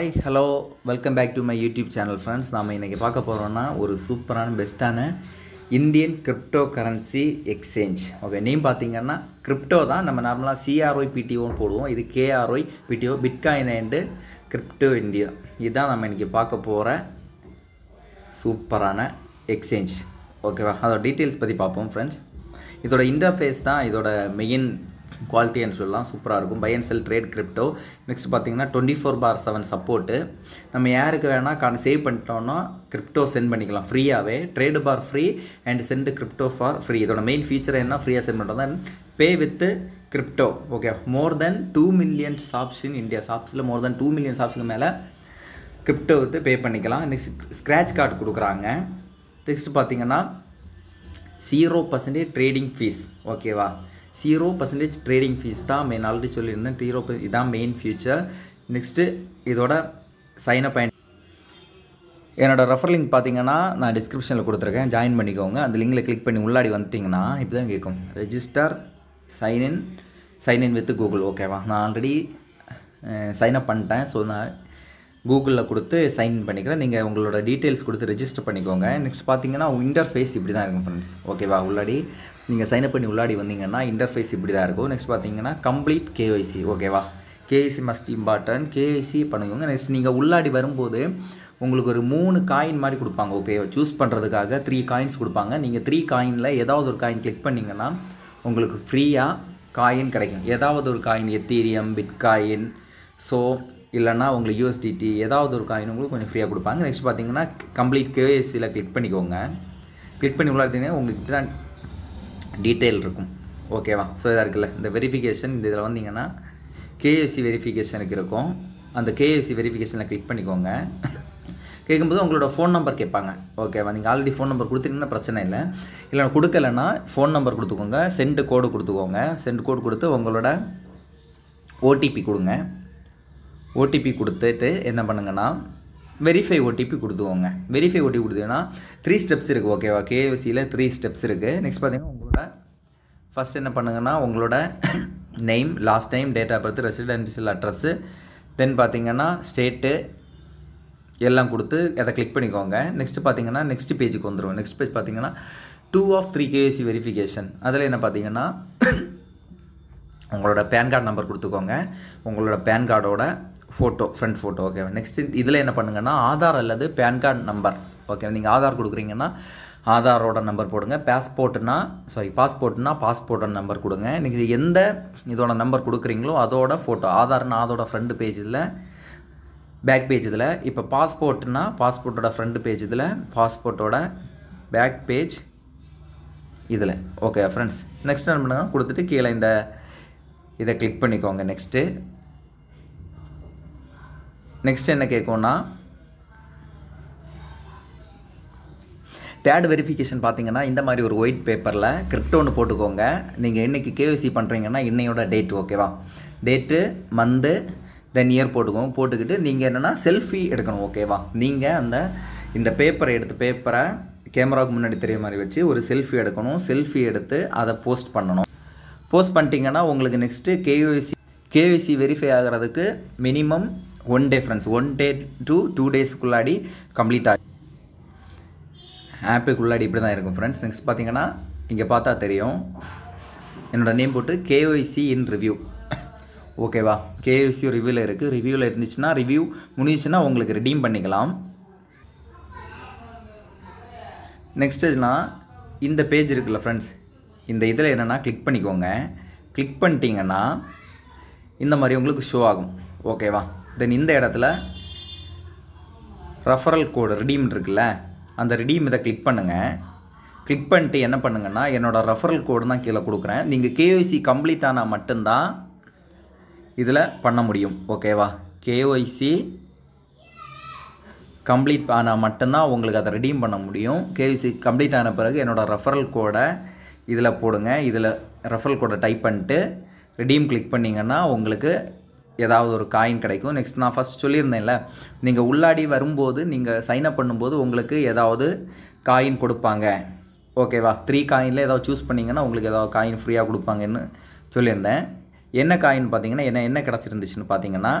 hi hello welcome back to my YouTube channel friends நாம் இன்றைக்கி பார்க்க போகிறோன்னா ஒரு சூப்பரான பெஸ்ட்டான Indian cryptocurrency exchange okay name பார்த்தீங்கன்னா கிரிப்டோ தான் நம்ம நார்மலாக சிஆர்ஒய் பிடிஓன்னு போடுவோம் இது K R Y P T O bitcoin and crypto India இதுதான் நம்ம இன்றைக்கி பார்க்க போகிற சூப்பரான எக்ஸ்சேஞ்ச் ஓகேவா அதோட டீட்டெயில்ஸ் பற்றி பார்ப்போம் ஃப்ரெண்ட்ஸ் இதோட இன்டர்ஃபேஸ் தான் இதோட மெயின் குவாலிட்டின்னு சொல்லலாம் சூப்பராக இருக்கும் buy and sell trade crypto next பார்த்தீங்கன்னா twenty four by seven support நம்ம யாருக்கு வேணால் கான் சேவ் பண்ணிட்டோம்னா கிரிப்டோ சென்ட் பண்ணிக்கலாம் ஃப்ரீயாகவே trade for free and send crypto for free இதோட மெயின் ஃபீச்சர் என்ன ஃப்ரீயாக சென்ட் பண்ணுறோம் தான் pay with crypto okay more than two million shops in India ஷாப்ஸில் மோர் தென் டூ மில்லியன் ஷாப்ஸுக்கு மேலே கிரிப்டோ வித்து பே பண்ணிக்கலாம் நெக்ஸ்ட் ஸ்க்ராட்ச் கார்டு கொடுக்குறாங்க நெக்ஸ்ட் பார்த்தீங்கன்னா ஜீரோ பர்சன்டேஜ் ட்ரேடிங் ஃபீஸ் ஓகேவா ஜீரோ பர்சன்டேஜ் ட்ரேடிங் ஃபீஸ் தான் மெயின் ஆல்ரெடி சொல்லியிருந்தேன் zero இதான் மெயின் ஃபியூச்சர் நெக்ஸ்ட்டு இதோட சைனப் அப் அண்ட் என்னோடய ரெஃபர் லிங்க் பார்த்தீங்கன்னா நான் டிஸ்கிரிப்ஷனில் கொடுத்துருக்கேன் ஜாயின் பண்ணிக்கோங்க அந்த லிங்கில் கிளிக் பண்ணி உள்ளாடி வந்துட்டிங்கன்னா இப்படி தான் கேட்கும் register sign in sign in with Google ஓகேவா நான் ஆல்ரெடி சைன் அப் பண்ணிட்டேன் ஸோ நான் கூகுளில் கொடுத்து சைன் பண்ணிக்கிறேன் நீங்கள் உங்களோட டீட்டெயில்ஸ் கொடுத்து ரெஜிஸ்டர் பண்ணிக்கோங்க நெக்ஸ்ட் பார்த்தீங்கன்னா இன்டர்ஃபேஸ் இப்படி தான் இருக்கும் ஃப்ரெண்ட்ஸ் ஓகேவா உள்ளாடி நீங்கள் சைன் அப் பண்ணி உள்ளாடி வந்தீங்கன்னா இன்டர்ஃபேஸ் இப்படி தான் இருக்கும் நெக்ஸ்ட் பார்த்தீங்கன்னா கம்ப்ளீட் கேஒய்சி ஓகேவா கேஐசி மஸ்ட் இம்பார்ட்டன்ட் கேஐசி பண்ணிக்கோங்க நெக்ஸ்ட் நீங்கள் உள்ளாடி வரும்போது உங்களுக்கு ஒரு மூணு காயின் மாதிரி கொடுப்பாங்க ஓகே சூஸ் பண்ணுறதுக்காக த்ரீ காயின்ஸ் கொடுப்பாங்க நீங்கள் த்ரீ காயினில் ஏதாவது ஒரு காயின் கிளிக் பண்ணிங்கன்னா உங்களுக்கு ஃப்ரீயாக காயின் கிடைக்கும் ஏதாவது ஒரு காயின் எத்தீரியம் பிட்காயின் ஸோ இல்லைனா உங்களுக்கு யூஎஸ்டிடி ஏதாவது ஒரு காயின் உங்களுக்கு கொஞ்சம் ஃப்ரீயாக கொடுப்பாங்க நெக்ஸ்ட் பார்த்தீங்கன்னா கம்ப்ளீட் கேஎஸ்சியில் கிளிக் பண்ணிக்கோங்க கிளிக் பண்ணி உள்ளார்த்தீங்கன்னா உங்களுக்கு தான் டீட்டெயில் இருக்கும் ஓகேவா ஸோ இதாக இருக்குல்ல இந்த வெரிஃபிகேஷன் இந்த இதில் வந்தீங்கன்னா கேஎஸ்சி வெரிஃபிகேஷனுக்கு இருக்கும் அந்த கேஎஸ்சி வெரிஃபிகேஷனில் கிளிக் பண்ணிக்கோங்க கேட்கும்போது உங்களோட ஃபோன் நம்பர் கேட்பாங்க ஓகேவா நீங்கள் ஆல்ரெடி ஃபோன் நம்பர் கொடுத்துருங்கன்னா பிரச்சனை இல்லை இல்லை நான் கொடுக்கலன்னா ஃபோன் நம்பர் கொடுத்துக்கோங்க சென்ட் கோடு கொடுத்துக்கோங்க சென்ட் கோடு கொடுத்து உங்களோட ஓடிபி கொடுங்க ஓடிபி கொடுத்துட்டு என்ன பண்ணுங்கன்னா வெரிஃபை ஓடிபி கொடுத்துவோங்க வெரிஃபை ஓடிபி கொடுத்தீங்கன்னா த்ரீ ஸ்டெப்ஸ் இருக்குது ஓகேவா கேஎஃப்சியில் த்ரீ ஸ்டெப்ஸ் இருக்குது நெக்ஸ்ட் பார்த்தீங்கன்னா உங்களோட ஃபஸ்ட் என்ன பண்ணுங்கன்னா உங்களோட name last time date of birth residential address then பார்த்தீங்கன்னா ஸ்டேட்டு எல்லாம் கொடுத்து அதை கிளிக் பண்ணிக்கோங்க நெக்ஸ்ட்டு பார்த்தீங்கன்னா நெக்ஸ்ட் பேஜுக்கு வந்துடும் நெக்ஸ்ட் பேஜ் பார்த்தீங்கன்னா two of three K Y C verification அதில் என்ன பார்த்தீங்கன்னா உங்களோட பேன் கார்டு நம்பர் கொடுத்துக்கோங்க உங்களோட பேன் கார்டோட ஃபோட்டோ ஃப்ரண்ட் ஃபோட்டோ ஓகேவா நெக்ஸ்ட் இதில் என்ன பண்ணுங்கன்னா ஆதார் அல்லது பேன் கார்டு நம்பர் ஓகே நீங்கள் ஆதார் கொடுக்குறீங்கன்னா ஆதாரோட நம்பர் போடுங்க பாஸ்போர்ட்னா சாரி பாஸ்போர்ட்னா பாஸ்போர்ட்டோட நம்பர் கொடுங்க நீங்கள் எந்த இதோட நம்பர் கொடுக்குறீங்களோ அதோட ஃபோட்டோ ஆதார்னா அதோட ஃப்ரண்ட் பேஜ் இதில் பேக் பேஜ் இதில் இப்போ பாஸ்போர்ட்னா பாஸ்போர்ட்டோட ஃப்ரண்ட் பேஜ் இதில் பாஸ்போர்ட்டோட பேக் பேஜ் இதில் ஓகே ஃப்ரெண்ட்ஸ் நெக்ஸ்ட் என்ன பண்ணுங்கன்னா கொடுத்துட்டு கீழே இந்த இதை கிளிக் பண்ணிக்கோங்க நெக்ஸ்ட்டு நெக்ஸ்ட் என்ன கேட்கும்னா தேர்ட் வெரிஃபிகேஷன் பார்த்தீங்கன்னா இந்த மாதிரி ஒரு ஒயிட் பேப்பரில் கிரிப்டோன்னு போட்டுக்கோங்க நீங்கள் இன்றைக்கி கேவிசி பண்ணுறீங்கன்னா இன்னையோட டேட் ஓகேவா டேட்டு மந்த்து தென் இயர் போட்டுக்கோங்க போட்டுக்கிட்டு நீங்கள் என்னென்னா செல்ஃபி எடுக்கணும் ஓகேவா நீங்கள் அந்த இந்த பேப்பரை எடுத்து பேப்பரை கேமராவுக்கு முன்னாடி தெரிய மாதிரி வச்சு ஒரு செல்ஃபி எடுக்கணும் செல்ஃபி எடுத்து அதை போஸ்ட் பண்ணணும் போஸ்ட் பண்ணிட்டீங்கன்னா உங்களுக்கு நெக்ஸ்ட்டு கேஒய்சி கேஓசி வெரிஃபை ஆகிறதுக்கு minimum one day friends one day to two டேஸ்க்குள்ளாடி கம்ப்ளீட் ஆகும் ஆப்புக்குள்ளாடி இப்படி தான் இருக்கும் ஃப்ரெண்ட்ஸ் நெக்ஸ்ட் பார்த்தீங்கன்னா இங்கே பார்த்தா தெரியும் என்னோடய நேம் போட்டு கேஒய்சி இன் ரிவ்யூ ஓகேவா கேஓசி ரிவ்யூவில் இருக்குது ரிவ்யூவில் இருந்துச்சுன்னா ரிவ்யூ முடிஞ்சிச்சுன்னா உங்களுக்கு ரிடீம் பண்ணிக்கலாம் நெக்ஸ்ட் நான் இந்த பேஜ் இருக்குல்ல ஃப்ரெண்ட்ஸ் இந்த இதில் என்னென்னா கிளிக் பண்ணிக்கோங்க கிளிக் பண்ணிட்டீங்கன்னா இந்த மாதிரி உங்களுக்கு ஷோ ஆகும் ஓகேவா தென் இந்த இடத்துல ரெஃபரல் கோடு ரிடீம் இருக்குல்ல அந்த ரிடீம் இதை கிளிக் பண்ணுங்கள் கிளிக் பண்ணிட்டு என்ன பண்ணுங்கன்னா என்னோடய ரெஃபரல் கோடு தான் கீழே கொடுக்குறேன் நீங்கள் கேஒய்சி கம்ப்ளீட் ஆனால் மட்டும்தான் இதில் பண்ண முடியும் ஓகேவா கேஒய்சி கம்ப்ளீட் ஆனால் மட்டும்தான் உங்களுக்கு அதை ரிடீம் பண்ண முடியும் கேஒய்சி கம்ப்ளீட் ஆன பிறகு என்னோடய ரெஃபரல் கோடை இதில் போடுங்க இதில் ரெஃபரல் கோடை டைப் பண்ணிட்டு ரிடீம் கிளிக் பண்ணிங்கன்னா உங்களுக்கு ஏதாவது ஒரு காயின் கிடைக்கும் நெக்ஸ்ட் நான் ஃபஸ்ட் சொல்லியிருந்தேன்ல நீங்கள் உள்ளாடி வரும்போது நீங்கள் சைன் அப் பண்ணும்போது உங்களுக்கு ஏதாவது காயின் கொடுப்பாங்க ஓகேவா த்ரீ காயினில் ஏதாவது சூஸ் பண்ணிங்கன்னா உங்களுக்கு ஏதாவது காயின் ஃப்ரீயாக கொடுப்பாங்கன்னு சொல்லியிருந்தேன் என்ன காயின் பார்த்தீங்கன்னா என்ன என்ன கிடச்சிருந்துச்சுன்னு பார்த்தீங்கன்னா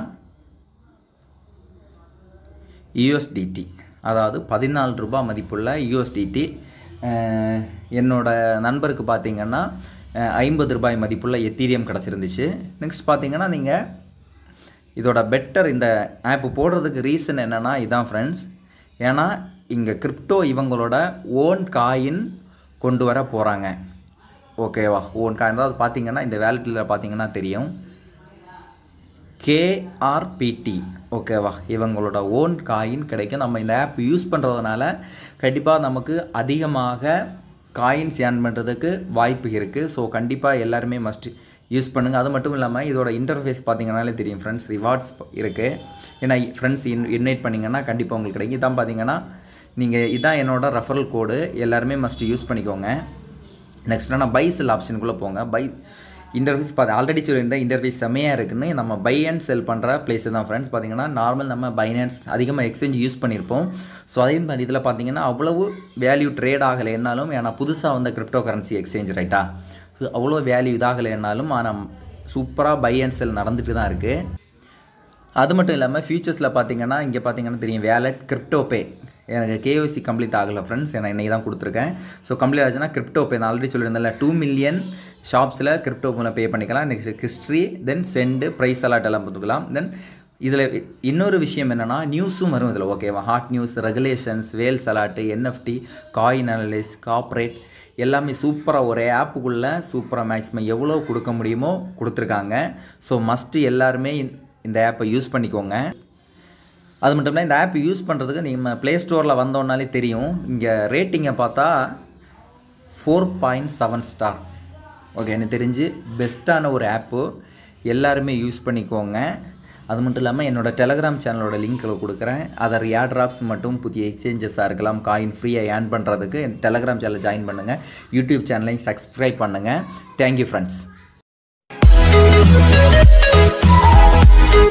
யூஎஸ்டிடி அதாவது பதினாலு ரூபாய் மதிப்புள்ள யூஎஸ்டிடி என்னோடய நண்பருக்கு பார்த்திங்கன்னா ஐம்பது ரூபாய் மதிப்புள்ள எத்தீரியம் கிடச்சிருந்துச்சு நெக்ஸ்ட் பார்த்திங்கன்னா நீங்கள் இதோட பெட்டர் இந்த ஆப்பு போடுறதுக்கு ரீசன் என்னென்னா இதான் ஃப்ரெண்ட்ஸ் ஏன்னா இங்கே கிரிப்டோ இவங்களோட ஓன் காயின் கொண்டு வர போகிறாங்க ஓகேவா ஓன் காயின் தான் பார்த்திங்கன்னா இந்த வேலெட்டில் பார்த்திங்கன்னா தெரியும் கேஆர்பிடி ஓகேவா இவங்களோட ஓன் காயின் கிடைக்கும் நம்ம இந்த ஆப் யூஸ் பண்ணுறதுனால கண்டிப்பாக நமக்கு அதிகமாக காயின்ஸ் ஏர்ன் பண்ணுறதுக்கு வாய்ப்பு இருக்குது ஸோ கண்டிப்பாக எல்லாருமே மஸ்ட் யூஸ் பண்ணுங்கள் அது மட்டும் இல்லாமல் இதோட இன்டர்ஃபேஸ் பார்த்தீங்கனாலே தெரியும் ஃப்ரெண்ட்ஸ் ரிவார்ட்ஸ் இருக்குது ஏன்னா ஃப்ரெண்ட்ஸ் இன் இன்வைட் பண்ணிங்கன்னா கண்டிப்பாக உங்களுக்கு கிடைக்கும் இதான் பார்த்தீங்கன்னா நீங்கள் இதான் என்னோடய ரெஃபரல் கோடு எல்லாருமே மஸ்ட் யூஸ் பண்ணிக்கோங்க நெக்ஸ்ட் நான் பைசில் ஆப்ஷனுக்குள்ளே போங்க பை இன்டர்ஃபேஸ் பார்த்து ஆல்ரெடி சொல்லியிருந்தேன் இன்டர்ஃபேஸ் செம்மையாக இருக்குன்னு நம்ம பை அண்ட் செல் பண்ணுற பிளேஸ் தான் ஃப்ரெண்ட்ஸ் பார்த்தீங்கன்னா நார்மல் நம்ம பைனான்ஸ் அதிகமாக எக்ஸ்சேஞ்ச் யூஸ் பண்ணியிருப்போம் ஸோ அதே மாதிரி இதில் பார்த்தீங்கன்னா அவ்வளவு வேல்யூ ட்ரேட் ஆகலை என்னாலும் ஏன்னா புதுசாக வந்த கிரிப்டோ கரன்சி எக்ஸ்சேஞ்ச் ரைட்டா அவ்வளோ வேல்யூ இதாகலை என்னாலும் ஆனால் சூப்பராக பை அண்ட் செல் நடந்துட்டு தான் இருக்குது அது மட்டும் இல்லாமல் ஃபியூச்சர்ஸில் பார்த்தீங்கன்னா இங்கே பார்த்தீங்கன்னா தெரியும் வேலட் கிரிப்டோபே எனக்கு கேஓசி கம்ப்ளீட் ஆகலை ஃப்ரெண்ட்ஸ் நான் இன்றைக்கி தான் கொடுத்துருக்கேன் ஸோ கம்ப்ளீட் ஆச்சுன்னா கிரிப்டோ பே நான் ஆல்ரெடி சொல்லியிருந்தேன் டூ மில்லியன் ஷாப்ஸில் கிரிப்டோ மூலம் பே பண்ணிக்கலாம் next history then send price alert எல்லாம் பார்த்துக்கலாம் தென் இதில் இன்னொரு விஷயம் என்னென்னா நியூஸும் வரும் இதில் ஓகேவா hot news regulations whales alert N F T coin analysis corporate எல்லாமே சூப்பராக ஒரே ஆப்புக்குள்ளே சூப்பராக மேக்ஸிமம் எவ்வளோ கொடுக்க முடியுமோ கொடுத்துருக்காங்க ஸோ மஸ்ட்டு எல்லாருமே இந்த ஆப்பை யூஸ் பண்ணிக்கோங்க அது மட்டும் இல்லை இந்த ஆப் யூஸ் பண்ணுறதுக்கு நீங்கள் ப்ளே ஸ்டோரில் வந்தோன்னாலே தெரியும் இங்கே ரேட்டிங்கை பார்த்தா four point seven star okay எனக்கு தெரிஞ்சு பெஸ்ட்டான ஒரு ஆப்பு எல்லாருமே யூஸ் பண்ணிக்கோங்க அது மட்டும் இல்லாமல் என்னோடய டெலகிராம் சேனலோட லிங்க்கில் கொடுக்குறேன் அதர் ஏர் ட்ராப்ஸ் மட்டும் புதிய எக்ஸ்சேஞ்சஸாக இருக்கலாம் காயின் ஃப்ரீயாக ஏர்ன் பண்ணுறதுக்கு டெலகிராம் சேனலை ஜாயின் பண்ணுங்கள் யூடியூப் சேனலையும் சப்ஸ்கிரைப் பண்ணுங்கள் தேங்க்யூ ஃப்ரெண்ட்ஸ்